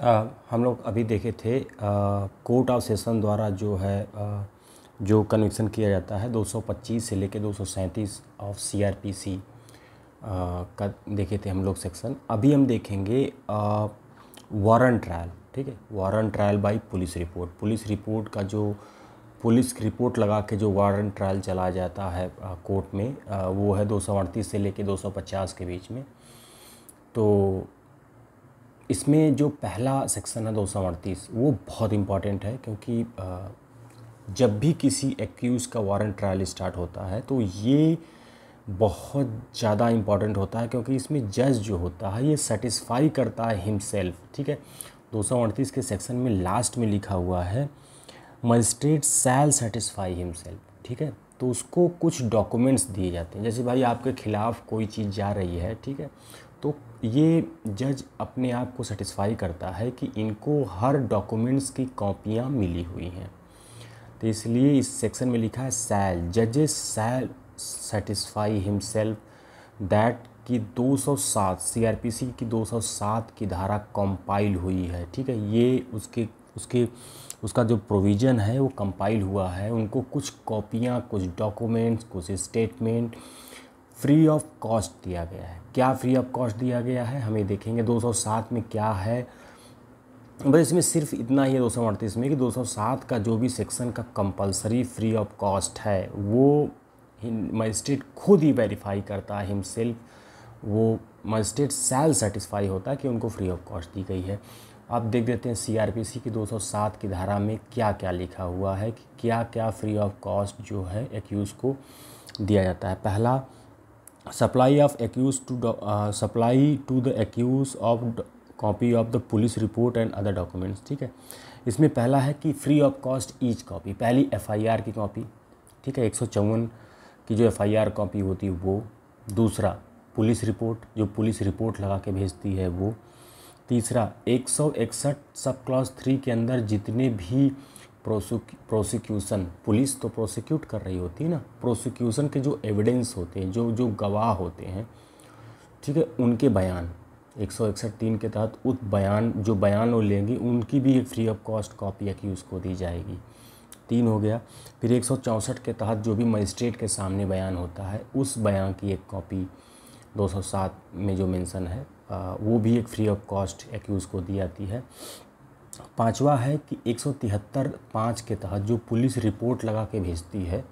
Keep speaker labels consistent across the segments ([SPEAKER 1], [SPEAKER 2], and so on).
[SPEAKER 1] आ, हम लोग अभी देखे थे कोर्ट ऑफ सेशन द्वारा जो है आ, जो कन्विक्सन किया जाता है 225 से लेकर दो ऑफ सी का देखे थे हम लोग सेक्शन अभी हम देखेंगे वारंट ट्रायल ठीक है warrant trial by police report police report का जो पुलिस रिपोर्ट लगा के जो वारंट ट्रायल चलाया जाता है कोर्ट में वो है दो से लेकर दो के बीच में तो इसमें जो पहला सेक्शन है दो सौ अड़तीस वो बहुत इम्पॉर्टेंट है क्योंकि जब भी किसी एक्यूज़ का वारंट ट्रायल स्टार्ट होता है तो ये बहुत ज़्यादा इम्पॉर्टेंट होता है क्योंकि इसमें जज जो होता है ये सेटिस्फाई करता है हिमसेल्फ ठीक है दो सौ अड़तीस के सेक्शन में लास्ट में लिखा हुआ है मजिस्ट्रेट सेल सेटिस्फाई हिमसेल्फ ठीक है तो उसको कुछ डॉक्यूमेंट्स दिए जाते हैं जैसे भाई आपके खिलाफ़ कोई चीज़ जा रही है ठीक है तो ये जज अपने आप को सेटिस्फाई करता है कि इनको हर डॉक्यूमेंट्स की कॉपियाँ मिली हुई हैं तो इसलिए इस सेक्शन में लिखा है सैल जजेस सैल सेटिस्फाई हिमसेल्फ दैट कि 207 सीआरपीसी की 207 की धारा कंपाइल हुई है ठीक है ये उसके उसके उसका जो प्रोविज़न है वो कंपाइल हुआ है उनको कुछ कॉपियाँ कुछ डॉक्यूमेंट्स कुछ स्टेटमेंट फ्री ऑफ कॉस्ट दिया गया है क्या फ्री ऑफ कॉस्ट दिया गया है हमें देखेंगे 207 में क्या है बस इसमें सिर्फ इतना ही है दो सौ अड़तीस में कि 207 का जो भी सेक्शन का कंपलसरी फ्री ऑफ कॉस्ट है वो मजिस्ट्रेट खुद ही वेरीफाई करता है हिमसेल्फ वो मजिस्ट्रेट सेल सेटिस्फाई होता है कि उनको फ्री ऑफ कॉस्ट दी गई है आप देख देते हैं सीआरपीसी की 207 की धारा में क्या क्या लिखा हुआ है कि क्या क्या फ्री ऑफ कॉस्ट जो है एक्यूज़ को दिया जाता है पहला supply of accuse to supply to the accuse of copy of the police report and other documents ठीक है इसमें पहला है कि free of cost each copy पहली एफआईआर की कॉपी ठीक है एक की जो एफआईआर कॉपी होती है वो दूसरा पुलिस रिपोर्ट जो पुलिस रिपोर्ट लगा के भेजती है वो तीसरा एक सब क्लास थ्री के अंदर जितने भी प्रोसिक्यूशन पुलिस तो प्रोसिक्यूट कर रही होती है ना प्रोसिक्यूशन के जो एविडेंस होते हैं जो जो गवाह होते हैं ठीक है उनके बयान एक सौ इकसठ तीन के तहत उस बयान जो बयान वो लेंगी उनकी भी एक फ्री ऑफ कॉस्ट कॉपी की उसको दी जाएगी तीन हो गया फिर एक सौ चौंसठ के तहत जो भी मजिस्ट्रेट के सामने बयान होता है उस बयान की एक कॉपी सात में जो मेंशन है वो भी एक फ्री ऑफ कॉस्ट एक्यूज़ को दी जाती है पांचवा है कि एक सौ तिहत्तर पाँच के तहत जो पुलिस रिपोर्ट लगा के भेजती है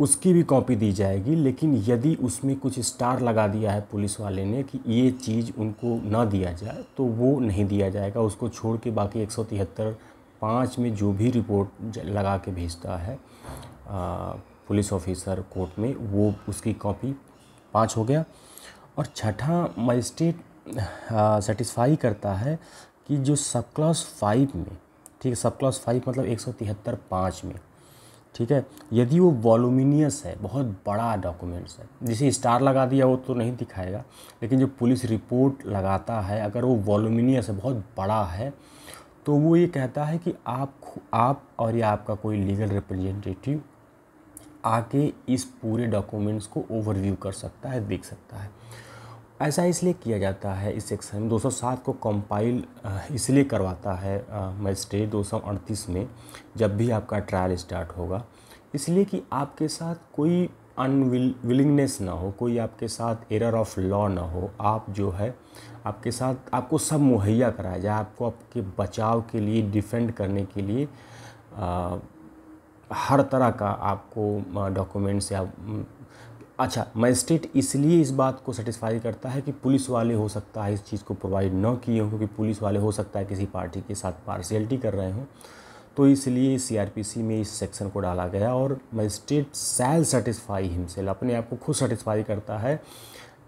[SPEAKER 1] उसकी भी कॉपी दी जाएगी लेकिन यदि उसमें कुछ स्टार लगा दिया है पुलिस वाले ने कि ये चीज़ उनको ना दिया जाए तो वो नहीं दिया जाएगा उसको छोड़ के बाकी एक सौ तिहत्तर पाँच में जो भी रिपोर्ट लगा के भेजता है पुलिस ऑफिसर कोर्ट में वो उसकी कॉपी पाँच हो गया और छठा मजिस्ट्रेट सेटिस्फाई करता है कि जो सब क्लास फाइव में ठीक है सब क्लास फाइव मतलब एक सौ तिहत्तर पाँच में ठीक है यदि वो वॉलूमिनियस है बहुत बड़ा डॉक्यूमेंट्स है जिसे स्टार लगा दिया वो तो नहीं दिखाएगा लेकिन जो पुलिस रिपोर्ट लगाता है अगर वो वॉलूमिनियस है बहुत बड़ा है तो वो ये कहता है कि आप आप और या आपका कोई लीगल रिप्रेजेंटेटिव आके इस पूरे डॉक्यूमेंट्स को ओवरव्यू कर सकता है देख सकता है ऐसा इसलिए किया जाता है इस सेक्शन में 207 को कंपाइल इसलिए करवाता है मजिस्ट्रेट दो में जब भी आपका ट्रायल स्टार्ट होगा इसलिए कि आपके साथ कोई अनविलिंगनेस ना हो कोई आपके साथ एरर ऑफ लॉ ना हो आप जो है आपके साथ आपको सब मुहैया कराया जाए आपको आपके बचाव के लिए डिफेंड करने के लिए आ, हर तरह का आपको डॉक्यूमेंट्स या अच्छा मजिस्ट्रेट इसलिए इस बात को सेटिस्फाई करता है कि पुलिस वाले हो सकता है इस चीज़ को प्रोवाइड न किए हों क्योंकि पुलिस वाले हो सकता है किसी पार्टी के साथ पार्शियलिटी कर रहे हों तो इसलिए सीआरपीसी में इस सेक्शन को डाला गया और मजिस्ट्रेट सेल सेटिस्फाई हिमसेल अपने आप को खुद सेटिस्फाई करता है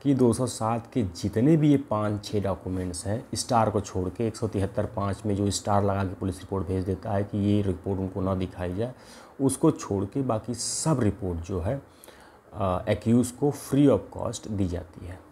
[SPEAKER 1] कि 207 के जितने भी ये पाँच छः डॉक्यूमेंट्स हैं स्टार को छोड़ के एक सौ में जो स्टार लगा के पुलिस रिपोर्ट भेज देता है कि ये रिपोर्ट उनको ना दिखाई जाए उसको छोड़ के बाकी सब रिपोर्ट जो है एक्यूज़ को फ्री ऑफ कॉस्ट दी जाती है